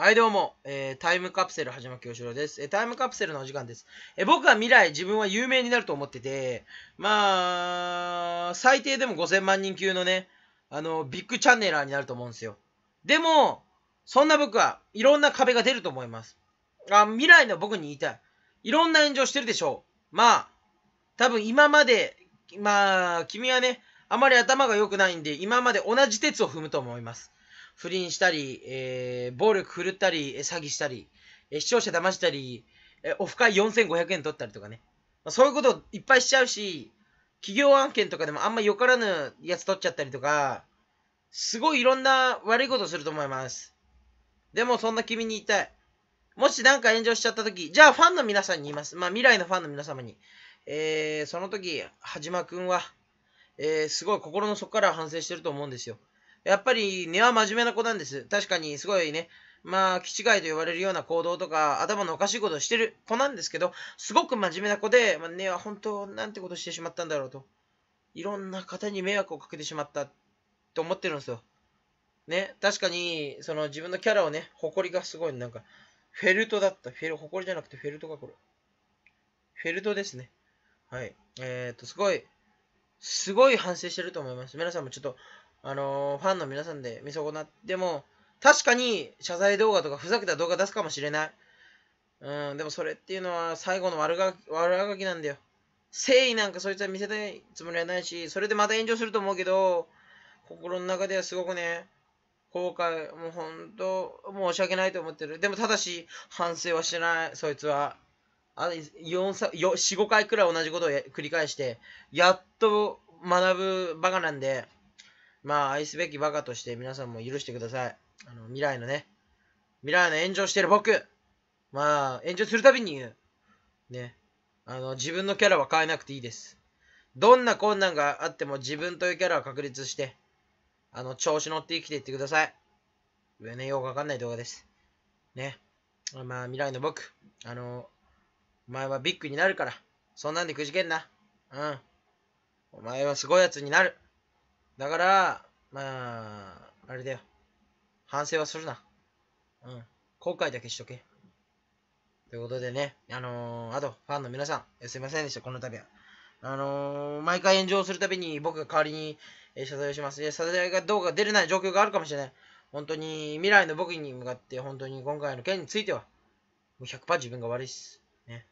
はい、どうも、えー、タイムカプセル、はじまきよしろです、えー、タイムカプセルのお時間です。えー、僕は未来、自分は有名になると思ってて、まあ、最低でも5000万人級のね、あの、ビッグチャンネラーになると思うんですよ。でも、そんな僕はいろんな壁が出ると思います。あ、未来の僕に言いたい。いろんな炎上してるでしょう。まあ、多分今まで、まあ、君はね、あまり頭が良くないんで、今まで同じ鉄を踏むと思います。不倫したり、えー、暴力振るったり、詐欺したり、え視聴者騙したり、えオフ会4500円取ったりとかね。まあ、そういうこといっぱいしちゃうし、企業案件とかでもあんまよからぬやつ取っちゃったりとか、すごいいろんな悪いことすると思います。でもそんな君に言いたい。もしなんか炎上しちゃった時、じゃあファンの皆さんに言います。まあ未来のファンの皆様に。えー、その時、はじまくんは、えー、すごい心の底から反省してると思うんですよ。やっぱり根は真面目な子なんです。確かにすごいね、まあ、気違いと呼ばれるような行動とか、頭のおかしいことをしてる子なんですけど、すごく真面目な子で、まあ、根は本当、なんてことしてしまったんだろうと。いろんな方に迷惑をかけてしまったと思ってるんですよ。ね、確かに、その自分のキャラをね、誇りがすごい、なんか、フェルトだった。フェル、誇りじゃなくてフェルトか、これ。フェルトですね。はい。えー、っと、すごい、すごい反省してると思います。皆さんもちょっとあのー、ファンの皆さんで見損なっても、確かに謝罪動画とかふざけた動画出すかもしれない。うん、でもそれっていうのは最後の悪が悪あがきなんだよ。誠意なんかそいつは見せたいつもりはないし、それでまた炎上すると思うけど、心の中ではすごくね、後悔、もう本当申し訳ないと思ってる。でもただし、反省はしてない、そいつは。あ4、4、5回くらい同じことを繰り返して、やっと学ぶバカなんで、まあ、愛すべきバカとして皆さんも許してください。あの、未来のね、未来の炎上してる僕まあ、炎上するたびに言う。ね。あの、自分のキャラは変えなくていいです。どんな困難があっても自分というキャラは確立して、あの、調子乗って生きていってください。上ね、ようわかんない動画です。ね。まあ、未来の僕、あの、お前はビッグになるから、そんなんでくじけんな。うん。お前はすごいやつになる。だから、まあ、あれだよ。反省はするな。うん。後悔だけしとけ。ということでね、あのー、あと、ファンの皆さん、すいませんでした、この度は。あのー、毎回炎上するたびに僕が代わりに、えー、謝罪をします。謝罪がどうか出れない状況があるかもしれない。本当に、未来の僕に向かって、本当に今回の件については、もう100%自分が悪いっす。ね。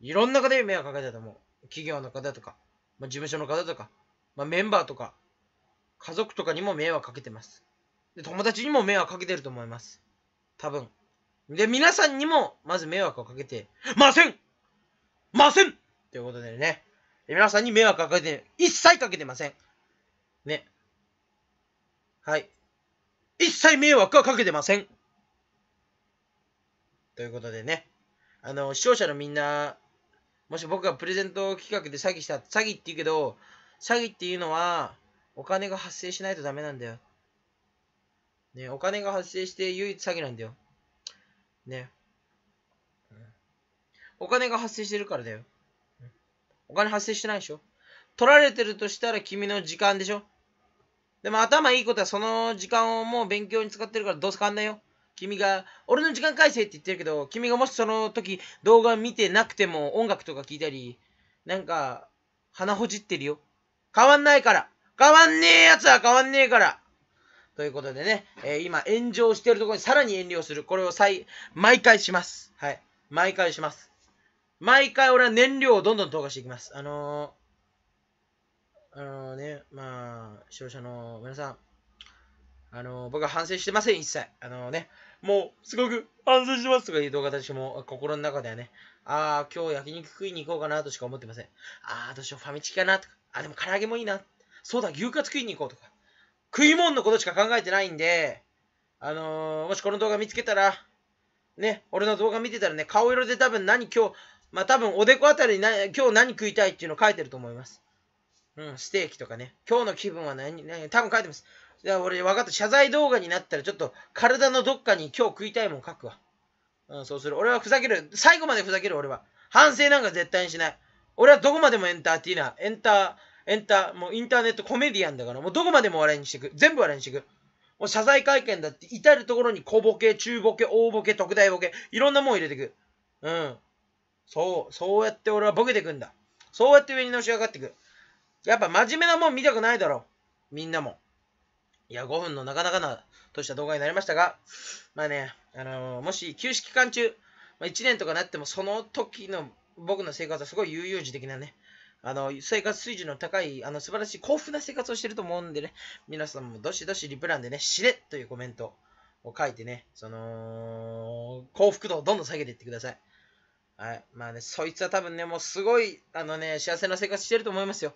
いろんな方に迷惑かけたと思う。企業の方とか、まあ、事務所の方とか、まあ、メンバーとか、家族とかにも迷惑かけてます。で、友達にも迷惑かけてると思います。多分。で、皆さんにも、まず迷惑をかけて、ませんませんということでね。皆さんに迷惑かけて、一切かけてません。ね。はい。一切迷惑はかけてません。ということでね。あの、視聴者のみんな、もし僕がプレゼント企画で詐欺した、詐欺って言うけど、詐欺っていうのは、お金が発生しないとダメなんだよ。ね、お金が発生して唯一詐欺なんだよ。ね。お金が発生してるからだよ。お金発生してないでしょ取られてるとしたら君の時間でしょでも頭いいことはその時間をもう勉強に使ってるからどうせ変わんないよ。君が、俺の時間返せって言ってるけど、君がもしその時動画見てなくても音楽とか聞いたり、なんか、鼻ほじってるよ。変わんないから変わんねえやつは変わんねえから。ということでね、えー、今炎上してるところにさらに遠慮する。これを再、毎回します。はい。毎回します。毎回俺は燃料をどんどん投下していきます。あのー、あのー、ね、まあ、視聴者の皆さん、あのー、僕は反省してません、一切。あのね、もう、すごく反省してますとかいう動画たちも、心の中ではね、ああ、今日焼肉食いに行こうかなとしか思ってません。ああ、どうしよう、ファミチキかなとか、あ、でも唐揚げもいいなそうだ、牛カツ食いに行こうとか、食い物のことしか考えてないんで、あのー、もしこの動画見つけたら、ね、俺の動画見てたらね、顔色で多分何今日、まあ多分おでこあたりにな今日何食いたいっていうの書いてると思います。うん、ステーキとかね。今日の気分は何、何多分書いてます。じゃあ俺分かった。謝罪動画になったらちょっと体のどっかに今日食いたいもん書くわ。うん、そうする。俺はふざける。最後までふざける俺は。反省なんか絶対にしない。俺はどこまでもエンターテイナー。エンター、エンタ、もうインターネットコメディアンだから、もうどこまでも笑いにしていく。全部笑いにしていく。もう謝罪会見だって、至るところに小ボケ、中ボケ、大ボケ、特大ボケ、いろんなもん入れていく。うん。そう、そうやって俺はボケていくんだ。そうやって上にのし上がっていく。やっぱ真面目なもん見たくないだろみんなも。いや、5分のなかなかな、とした動画になりましたが、まあね、あのー、もし休止期間中、まあ、1年とかなっても、その時の僕の生活はすごい悠々自適なね、あの、生活水準の高い、あの、素晴らしい、幸福な生活をしてると思うんでね、皆さんもどしどしリプランでね、知れというコメントを書いてね、その、幸福度をどんどん下げていってください。はい。まあね、そいつは多分ね、もうすごい、あのね、幸せな生活してると思いますよ。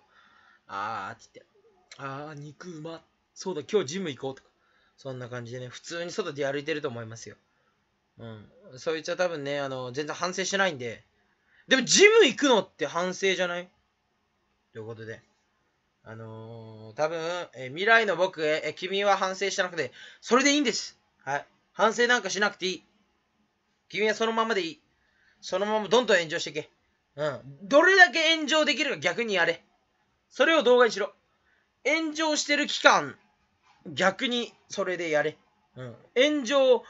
あーって言って、あー、肉うま。そうだ、今日ジム行こうとか。そんな感じでね、普通に外で歩いてると思いますよ。うん。そいつは多分ね、あの、全然反省してないんで。でも、ジム行くのって反省じゃないということで。あのー、多分、え未来の僕へ、え君は反省してなくて、それでいいんです。はい。反省なんかしなくていい。君はそのままでいい。そのままどんどん炎上していけ。うん。どれだけ炎上できるか逆にやれ。それを動画にしろ。炎上してる期間、逆にそれでやれ。うん。炎上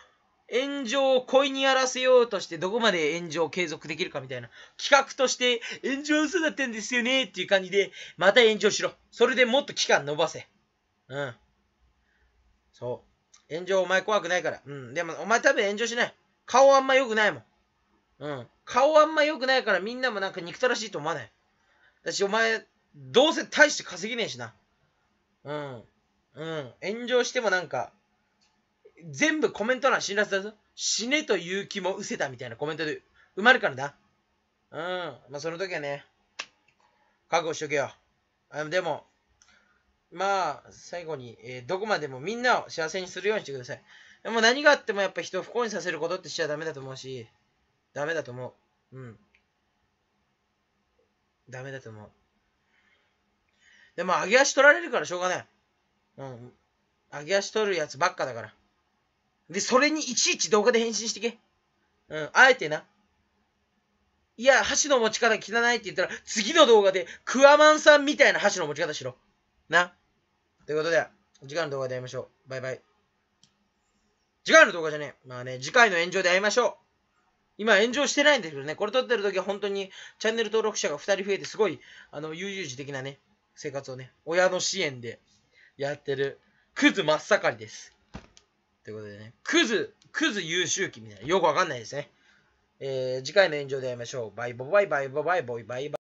炎上を恋にやらせようとしてどこまで炎上を継続できるかみたいな企画として炎上嘘だったんですよねっていう感じでまた炎上しろ。それでもっと期間延ばせ。うん。そう。炎上お前怖くないから。うん。でもお前多分炎上しない。顔あんま良くないもん。うん。顔あんま良くないからみんなもなんか憎たらしいと思わない。私お前どうせ大して稼げねえしな。うん。うん。炎上してもなんか全部コメント欄辛辣だぞ。死ねという気も失せたみたいなコメントで埋まるからな。うん。まあ、その時はね、覚悟しとけよ。あでも、まあ、最後に、えー、どこまでもみんなを幸せにするようにしてください。でも何があってもやっぱ人を不幸にさせることってしちゃダメだと思うし、ダメだと思う。うん。ダメだと思う。でも、揚げ足取られるからしょうがない。うん。揚げ足取るやつばっかだから。で、それにいちいち動画で返信してけ。うん、あえてな。いや、箸の持ち方汚いって言ったら、次の動画で、クワマンさんみたいな箸の持ち方しろ。な。ということで、次回の動画で会いましょう。バイバイ。次回の動画じゃねえ。まあね、次回の炎上で会いましょう。今炎上してないんですけどね、これ撮ってる時は本当にチャンネル登録者が2人増えて、すごい、あの、悠々自適なね、生活をね、親の支援でやってる、クズ真っ盛りです。ということでね、クズ、クズ優秀期みたいな、よくわかんないですね。えー、次回の炎上で会いましょう。バイバイバイバイバイバイバイバイ。